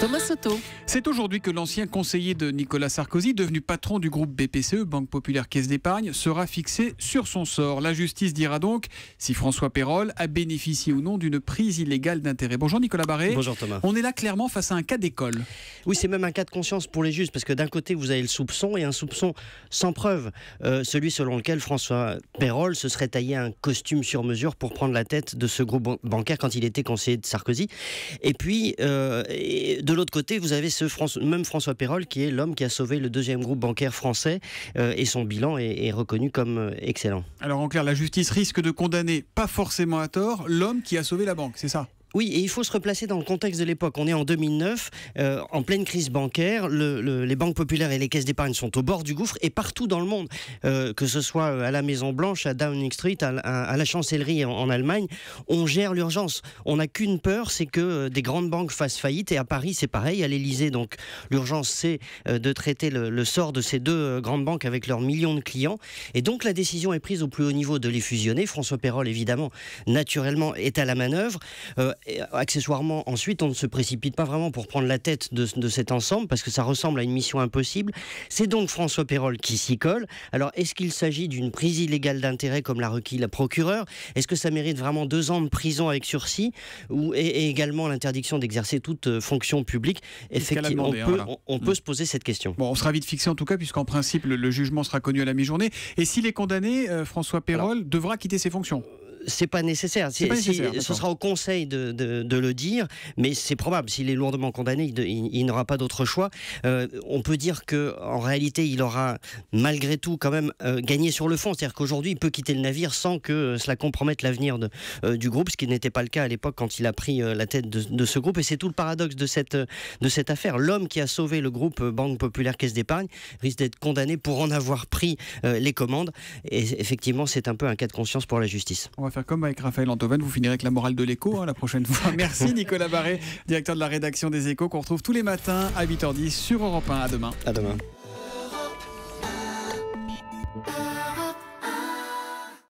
Thomas Soto. C'est aujourd'hui que l'ancien conseiller de Nicolas Sarkozy, devenu patron du groupe BPCE, Banque Populaire Caisse d'Épargne, sera fixé sur son sort. La justice dira donc si François Perrol a bénéficié ou non d'une prise illégale d'intérêt. Bonjour Nicolas Barré. Bonjour Thomas. On est là clairement face à un cas d'école. Oui, c'est même un cas de conscience pour les juges, parce que d'un côté, vous avez le soupçon et un soupçon sans preuve. Euh, celui selon lequel François Perrol se serait taillé un costume sur mesure pour prendre la tête de ce groupe bancaire quand il était conseiller de Sarkozy. Et puis, de euh, de l'autre côté, vous avez ce même François Perrol qui est l'homme qui a sauvé le deuxième groupe bancaire français euh, et son bilan est, reconnu comme euh, excellent. Alors en clair, la justice risque de condamner, pas forcément à tort, l'homme qui a sauvé la banque, c'est ça oui, et il faut se replacer dans le contexte de l'époque. On est en 2009, euh, en pleine crise bancaire. les banques populaires et les caisses d'épargne sont au bord du gouffre et partout dans le monde, euh, que ce soit euh, à la Maison Blanche, à Downing Street, à, la Chancellerie en, Allemagne, on gère l'urgence. On n'a qu'une peur, c'est que des grandes banques fassent faillite. Et à Paris, c'est pareil. À l'Elysée, donc l'urgence, c'est de traiter le, sort de ces deux grandes banques avec leurs millions de clients. Et donc la décision est prise au plus haut niveau de les fusionner. François Perrol, évidemment, naturellement, est à la manœuvre et euh, accessoirement, ensuite, on ne se précipite pas vraiment pour prendre la tête de, cet ensemble, parce que ça ressemble à une mission impossible. C'est donc François Perrol qui s'y colle. Alors, est-ce qu'il s'agit d'une prise illégale d'intérêt comme l'a requis la procureure Est-ce que ça mérite vraiment deux ans de prison avec sursis ou, et, également l'interdiction d'exercer toute euh, fonction publique Effectivement, hein, on, peut, mm. se poser cette question. on sera vite fixé en tout cas, puisqu'en principe, le, jugement sera connu à la mi-journée. Et s'il est condamné, euh, François Perrol devra quitter ses fonctions c'est pas nécessaire. pas nécessaire ce sera au Conseil de, de, le dire, mais c'est probable. S'il est lourdement condamné, il, il, n'aura pas d'autre choix. Euh, on peut dire que, en réalité, il aura malgré tout quand même euh, gagné sur le fond. C'est-à-dire qu'aujourd'hui, il peut quitter le navire sans que euh, cela compromette l'avenir de du groupe, ce qui n'était pas le cas à l'époque quand il a pris la tête de, ce groupe. Et c'est tout le paradoxe de cette, de cette affaire. L'homme qui a sauvé le groupe Banque Populaire Caisse d'Épargne risque d'être condamné pour en avoir pris les commandes. Et effectivement, c'est un peu un cas de conscience pour la justice faire comme avec Raphaël Antoven. Vous finirez avec la morale de l'écho hein, la prochaine fois. Merci Nicolas Barré, directeur de la rédaction des échos, qu'on retrouve tous les matins à 8h10 sur Europe 1. À demain. À demain.